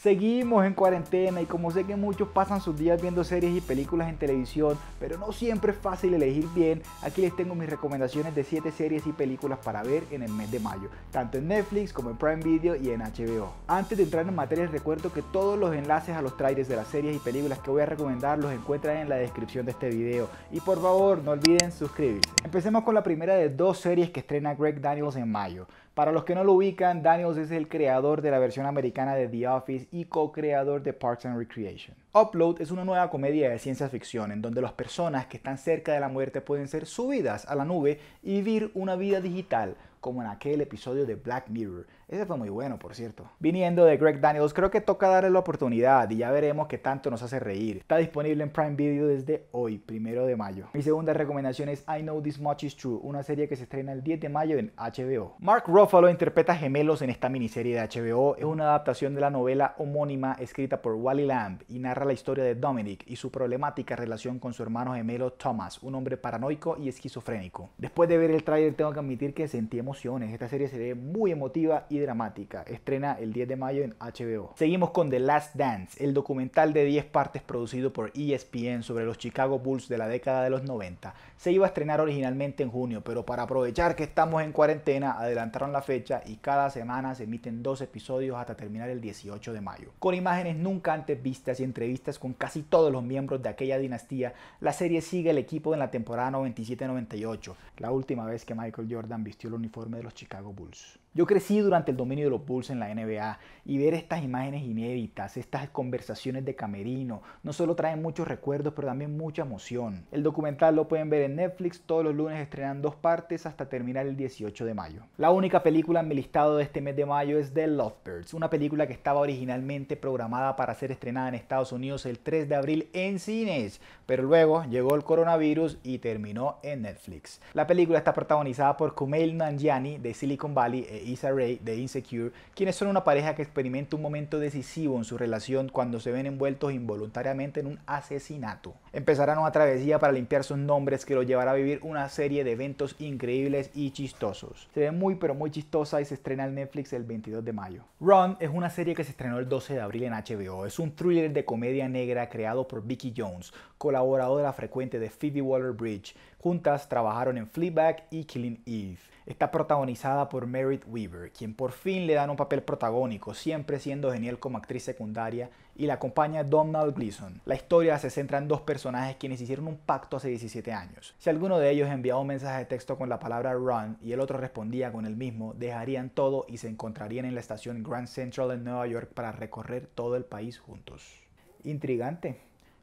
Seguimos en cuarentena y como sé que muchos pasan sus días viendo series y películas en televisión, pero no siempre es fácil elegir bien, aquí les tengo mis recomendaciones de 7 series y películas para ver en el mes de mayo, tanto en Netflix como en Prime Video y en HBO. Antes de entrar en materia recuerdo que todos los enlaces a los trailers de las series y películas que voy a recomendar los encuentran en la descripción de este video y por favor no olviden suscribirse. Empecemos con la primera de dos series que estrena Greg Daniels en mayo. Para los que no lo ubican, Daniels es el creador de la versión americana de The Office y co-creador de Parks and Recreation. Upload es una nueva comedia de ciencia ficción en donde las personas que están cerca de la muerte pueden ser subidas a la nube y vivir una vida digital, como en aquel episodio de Black Mirror, ese fue muy bueno, por cierto. Viniendo de Greg Daniels, creo que toca darle la oportunidad y ya veremos qué tanto nos hace reír. Está disponible en Prime Video desde hoy, primero de mayo. Mi segunda recomendación es I Know This Much Is True, una serie que se estrena el 10 de mayo en HBO. Mark Ruffalo interpreta gemelos en esta miniserie de HBO. Es una adaptación de la novela homónima escrita por Wally Lamb y narra la historia de Dominic y su problemática relación con su hermano gemelo Thomas, un hombre paranoico y esquizofrénico. Después de ver el tráiler tengo que admitir que sentí emociones. Esta serie se ve muy emotiva y dramática. Estrena el 10 de mayo en HBO. Seguimos con The Last Dance, el documental de 10 partes producido por ESPN sobre los Chicago Bulls de la década de los 90. Se iba a estrenar originalmente en junio, pero para aprovechar que estamos en cuarentena, adelantaron la fecha y cada semana se emiten dos episodios hasta terminar el 18 de mayo. Con imágenes nunca antes vistas y entrevistas con casi todos los miembros de aquella dinastía, la serie sigue el equipo en la temporada 97-98, la última vez que Michael Jordan vistió el uniforme de los Chicago Bulls. Yo crecí durante el dominio de los Bulls en la NBA y ver estas imágenes inéditas, estas conversaciones de camerino, no solo traen muchos recuerdos, pero también mucha emoción. El documental lo pueden ver en Netflix, todos los lunes estrenan dos partes hasta terminar el 18 de mayo. La única película en mi listado de este mes de mayo es The Lovebirds, una película que estaba originalmente programada para ser estrenada en Estados Unidos el 3 de abril en cines, pero luego llegó el coronavirus y terminó en Netflix. La película está protagonizada por Kumail Nanjiani de Silicon Valley e Issa Rae de Insecure, quienes son una pareja que experimenta un momento decisivo en su relación cuando se ven envueltos involuntariamente en un asesinato. Empezarán una travesía para limpiar sus nombres que lo llevará a vivir una serie de eventos increíbles y chistosos. Se ve muy pero muy chistosa y se estrena en Netflix el 22 de mayo. Run es una serie que se estrenó el 12 de abril en HBO. Es un thriller de comedia negra creado por Vicky Jones, colaboradora frecuente de Phoebe Waller-Bridge. Juntas trabajaron en Fleabag y Killing Eve está protagonizada por Merritt Weaver, quien por fin le dan un papel protagónico, siempre siendo genial como actriz secundaria, y la acompaña Donald Gleason. La historia se centra en dos personajes quienes hicieron un pacto hace 17 años. Si alguno de ellos enviaba un mensaje de texto con la palabra run y el otro respondía con el mismo, dejarían todo y se encontrarían en la estación Grand Central en Nueva York para recorrer todo el país juntos. Intrigante.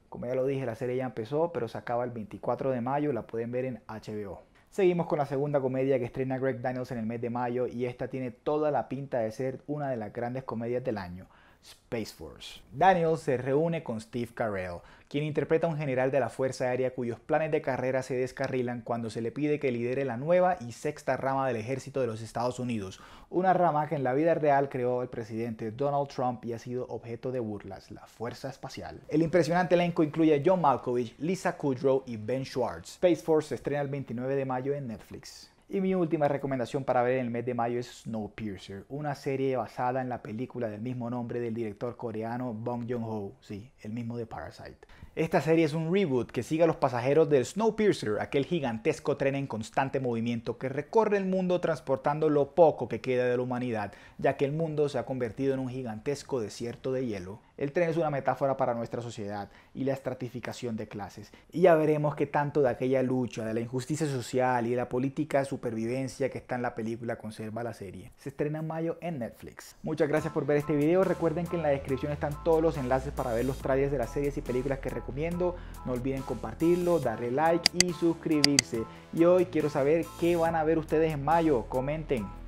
Como ya lo dije, la serie ya empezó, pero se acaba el 24 de mayo, la pueden ver en HBO. Seguimos con la segunda comedia que estrena Greg Daniels en el mes de mayo y esta tiene toda la pinta de ser una de las grandes comedias del año. Space Force. Daniel se reúne con Steve Carell, quien interpreta a un general de la Fuerza Aérea cuyos planes de carrera se descarrilan cuando se le pide que lidere la nueva y sexta rama del ejército de los Estados Unidos, una rama que en la vida real creó el presidente Donald Trump y ha sido objeto de burlas, la Fuerza Espacial. El impresionante elenco incluye a John Malkovich, Lisa Kudrow y Ben Schwartz. Space Force se estrena el 29 de mayo en Netflix. Y mi última recomendación para ver en el mes de mayo es Snowpiercer, una serie basada en la película del mismo nombre del director coreano Bong Joon-ho, sí, el mismo de Parasite. Esta serie es un reboot que sigue a los pasajeros del Snowpiercer, aquel gigantesco tren en constante movimiento que recorre el mundo transportando lo poco que queda de la humanidad, ya que el mundo se ha convertido en un gigantesco desierto de hielo. El tren es una metáfora para nuestra sociedad y la estratificación de clases, y ya veremos que tanto de aquella lucha, de la injusticia social y de la política su supervivencia que está en la película conserva la serie. Se estrena en mayo en Netflix. Muchas gracias por ver este video. Recuerden que en la descripción están todos los enlaces para ver los trailers de las series y películas que recomiendo. No olviden compartirlo, darle like y suscribirse. Y hoy quiero saber qué van a ver ustedes en mayo. Comenten.